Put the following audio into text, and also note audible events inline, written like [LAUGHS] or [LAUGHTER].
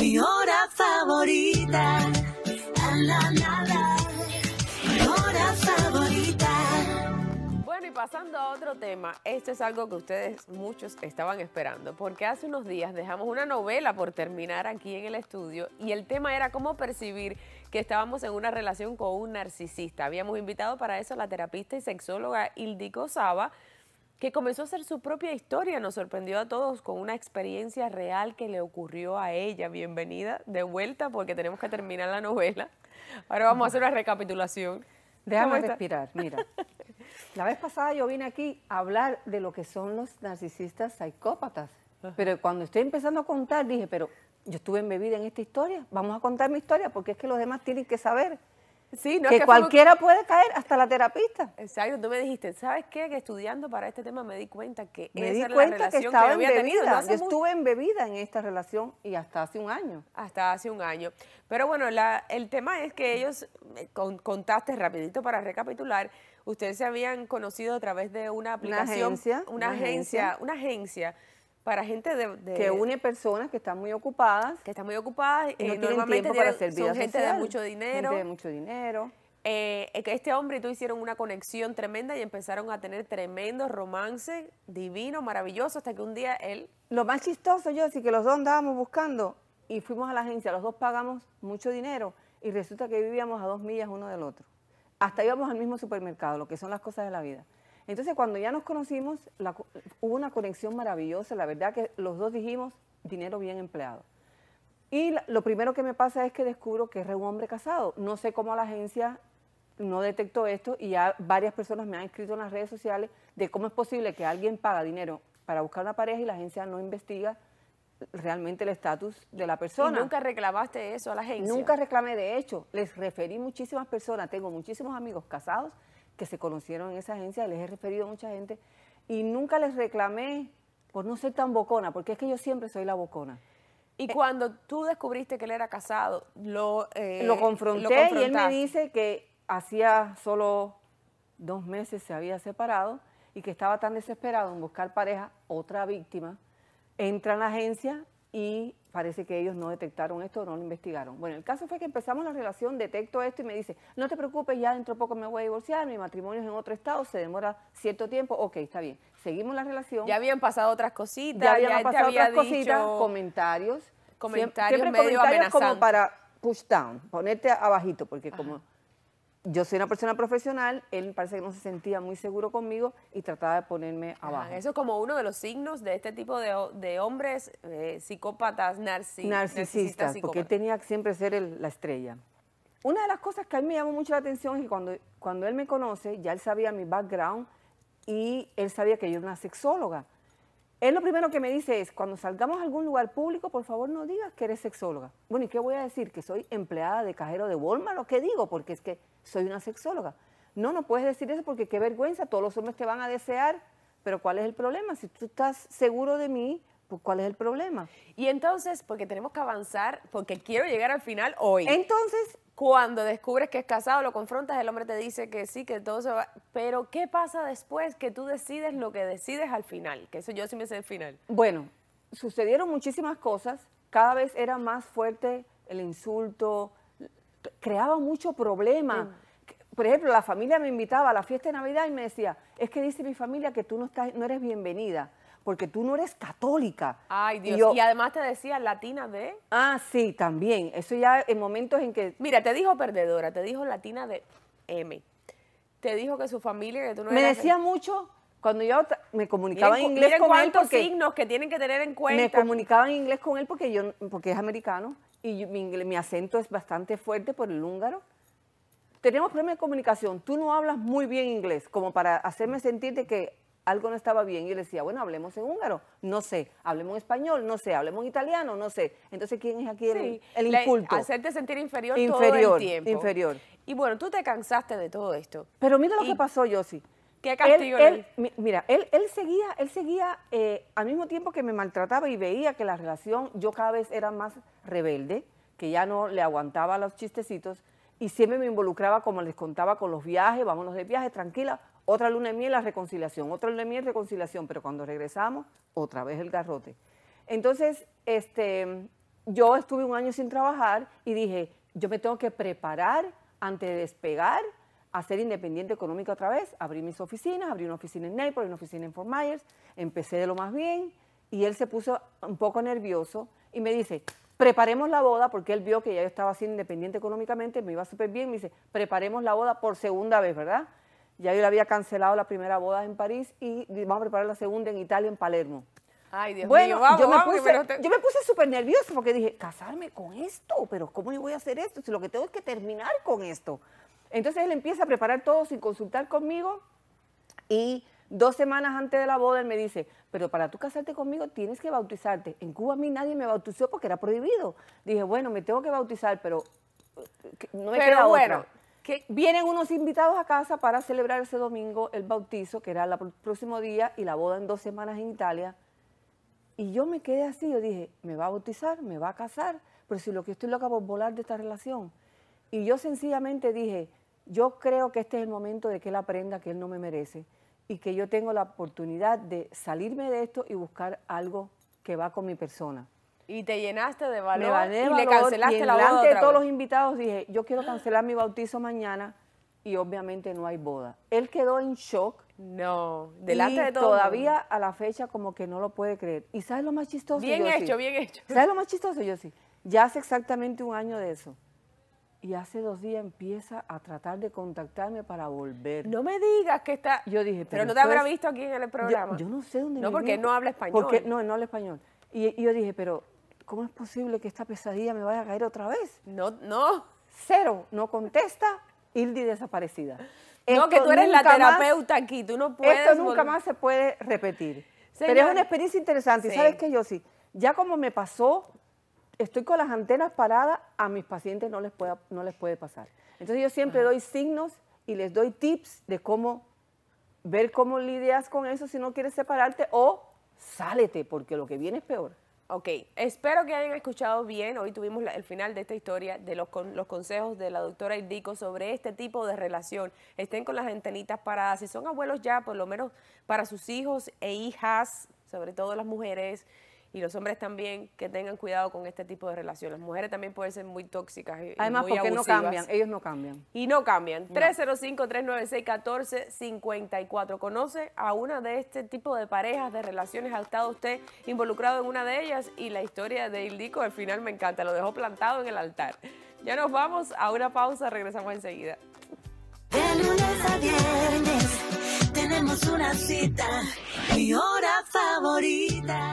mi hora favorita. mi hora favorita. Bueno, y pasando a otro tema, esto es algo que ustedes muchos estaban esperando, porque hace unos días dejamos una novela por terminar aquí en el estudio y el tema era cómo percibir que estábamos en una relación con un narcisista. Habíamos invitado para eso a la terapista y sexóloga Ildiko Saba, que comenzó a hacer su propia historia. Nos sorprendió a todos con una experiencia real que le ocurrió a ella. Bienvenida de vuelta porque tenemos que terminar la novela. Ahora vamos a hacer una recapitulación. Déjame respirar, mira. [LAUGHS] La vez pasada yo vine aquí a hablar de lo que son los narcisistas psicópatas. Pero cuando estoy empezando a contar, dije, pero yo estuve embebida en esta historia, vamos a contar mi historia porque es que los demás tienen que saber que, cualquiera puede caer, hasta la terapista. Exacto, tú me dijiste, ¿sabes qué? Que estudiando para este tema me di cuenta que me esa di la relación que, estaba había tenido. estuve embebida en esta relación y hasta hace un año. Hasta hace un año. Pero bueno, la, el tema es que ellos, eh, con, contaste rapidito para recapitular, ustedes se habían conocido a través de una aplicación, una agencia, una, agencia, una agencia para gente de, que une personas que están muy ocupadas que están muy ocupadas y no eh, tienen tiempo para servir son gente de mucho dinero gente eh, de mucho dinero que este hombre y tú hicieron una conexión tremenda y empezaron a tener tremendo romances divino maravilloso hasta que un día él... Lo más chistoso, yo, sí que los dos andábamos buscando y fuimos a la agencia, los dos pagamos mucho dinero y resulta que vivíamos a dos millas uno del otro. Hasta íbamos al mismo supermercado, lo que son las cosas de la vida. Entonces, cuando ya nos conocimos, hubo una conexión maravillosa. La verdad que los dos dijimos, dinero bien empleado. Y lo primero que me pasa es que descubro que es un hombre casado. No sé cómo la agencia no detectó esto y ya varias personas me han escrito en las redes sociales de cómo es posible que alguien paga dinero para buscar una pareja y la agencia no investiga realmente el estatus de la persona. ¿Y nunca reclamaste eso a la agencia? Nunca reclamé, de hecho, les referí muchísimas personas, tengo muchísimos amigos casados que se conocieron en esa agencia, les he referido a mucha gente, y nunca les reclamé por no ser tan bocona, porque es que yo siempre soy la bocona. Y eh, cuando tú descubriste que él era casado, lo, eh, lo confronté y él me dice que hacía solo dos meses se había separado y que estaba tan desesperado en buscar pareja, otra víctima, entra en la agencia y parece que ellos no detectaron esto, no lo investigaron. Bueno, el caso fue que empezamos la relación, detecto esto y me dice, no te preocupes, ya dentro de poco me voy a divorciar, mi matrimonio es en otro estado, se demora cierto tiempo, ok, está bien. Seguimos la relación. Ya habían pasado otras cositas. Ya habían pasado otras cositas, comentarios. Comentarios comentarios como para push down, ponerte abajito, porque como yo soy una persona profesional, él parece que no se sentía muy seguro conmigo y trataba de ponerme abajo. eso es como uno de los signos de este tipo de, hombres eh, psicópatas, narcis, narcisistas, porque él tenía que siempre ser la estrella. Una de las cosas que a mí me llamó mucho la atención es que cuando, cuando él me conoce, ya él sabía mi background y él sabía que yo era una sexóloga. Él lo primero que me dice es, cuando salgamos a algún lugar público, por favor no digas que eres sexóloga. Bueno, ¿y qué voy a decir? ¿Que soy empleada de cajero de Walmart lo qué digo? Porque es que soy una sexóloga. No, no puedes decir eso porque qué vergüenza, todos los hombres te van a desear, pero ¿cuál es el problema? Si tú estás seguro de mí, pues ¿cuál es el problema? Y entonces, porque tenemos que avanzar, porque quiero llegar al final hoy. Entonces, cuando descubres que es casado, lo confrontas, el hombre te dice que sí, que todo se va. Pero, ¿qué pasa después? Que tú decides lo que decides al final. Que eso yo sí me sé el final. Bueno, sucedieron muchísimas cosas. Cada vez era más fuerte el insulto. Creaba mucho problema. por ejemplo, la familia me invitaba a la fiesta de Navidad y me decía, es que dice mi familia que tú no, estás, no eres bienvenida porque tú no eres católica. Ay, Dios. Y, además te decía latina de... Ah, sí, también. Eso ya en momentos en que... Mira, te dijo perdedora, te dijo latina de M. Te dijo que su familia, que tú no eres... Me decía mucho cuando yo me comunicaba en inglés con él porque signos que tienen que tener en cuenta. Me comunicaba en inglés con él porque yo porque es americano y mi, acento es bastante fuerte por el húngaro. Tenemos problemas de comunicación. Tú no hablas muy bien inglés, como para hacerme sentir de que algo no estaba bien. y le decía, bueno, hablemos en húngaro, no sé, hablemos en español, no sé, hablemos en italiano, no sé. Entonces, ¿quién es aquí el, el inculto? hacerte sentir inferior, todo el tiempo. Inferior. Y bueno, tú te cansaste de todo esto. Pero mira lo que pasó, Yossi. ¿Qué castigo Mira, él, él seguía, él seguía eh, al mismo tiempo que me maltrataba y veía que la relación, yo cada vez era más rebelde, que ya no le aguantaba los chistecitos y siempre me involucraba, como les contaba, con los viajes, vámonos de viaje, tranquila, otra luna de miel, la reconciliación. Otra luna de miel, reconciliación. Pero cuando regresamos, otra vez el garrote. Entonces, este, yo estuve un año sin trabajar y dije, yo me tengo que preparar antes de despegar a ser independiente económica otra vez. Abrí mis oficinas, abrí una oficina en Naples, una oficina en Fort Myers. Empecé de lo más bien y él se puso un poco nervioso y me dice, preparemos la boda, porque él vio que ya yo estaba siendo independiente económicamente, me iba súper bien, me dice, preparemos la boda por segunda vez, ¿verdad? Ya yo le había cancelado la primera boda en París y vamos a preparar la segunda en Italia, en Palermo. Ay, Dios mío, vamos, yo, me puse, yo me puse súper nerviosa porque dije, casarme con esto, pero ¿cómo yo voy a hacer esto? Si lo que tengo es que terminar con esto. Entonces él empieza a preparar todo sin consultar conmigo y dos semanas antes de la boda él me dice, pero para tú casarte conmigo tienes que bautizarte. En Cuba a mí nadie me bautizó porque era prohibido. Dije, bueno, me tengo que bautizar, pero eh, no me pero bueno, otra que vienen unos invitados a casa para celebrar ese domingo el bautizo, que era el próximo día, y la boda en dos semanas en Italia. Y yo me quedé así, yo dije, me va a bautizar, me va a casar, pero si lo que estoy loca por volar de esta relación. Y yo sencillamente dije, yo creo que este es el momento de que él aprenda que él no me merece y que yo tengo la oportunidad de salirme de esto y buscar algo que va con mi persona. Y te llenaste de valor, y le cancelaste la boda. Delante de todos los invitados dije, yo quiero cancelar mi bautizo mañana y obviamente no hay boda. Él quedó en shock. No, delante de todo. Todavía a la fecha como que no lo puede creer. ¿Y sabes lo más chistoso? Bien hecho, bien hecho. ¿Sabes lo más chistoso? Yo sí. Ya hace exactamente un año de eso. Y hace dos días empieza a tratar de contactarme para volver. No me digas que está... Yo dije... Pero, no te habrá visto aquí en el programa. Yo, no sé dónde No, porque no habla español. no, no habla español. y yo dije, pero ¿cómo es posible que esta pesadilla me vaya a caer otra vez? No, no. Cero, no contesta, Ildi desaparecida. no, que tú eres la terapeuta aquí, tú no puedes. Esto nunca más se puede repetir. Pero es una experiencia interesante. ¿Y sabes qué, yo sí? Ya como me pasó, estoy con las antenas paradas, a mis pacientes no les, pueda, no les puede pasar. Entonces yo siempre doy signos y les doy tips de cómo ver cómo lidias con eso si no quieres separarte o sálete, porque lo que viene es peor. Ok, espero que hayan escuchado bien. Hoy tuvimos el final de esta historia de los, consejos de la doctora Indico sobre este tipo de relación. Estén con las antenitas paradas. Si son abuelos ya, por lo menos para sus hijos e hijas, sobre todo las mujeres, y los hombres también que tengan cuidado con este tipo de relaciones. Las mujeres también pueden ser muy tóxicas. Y Además, porque no cambian, ellos no cambian. Y no cambian. 305-396-1454. ¿Conoce a una de este tipo de parejas, de relaciones? ¿Ha estado usted involucrado en una de ellas? Y la historia de Ildico al final me encanta, lo dejó plantado en el altar. Ya nos vamos a una pausa, regresamos enseguida. De lunes a viernes tenemos una cita, mi hora favorita.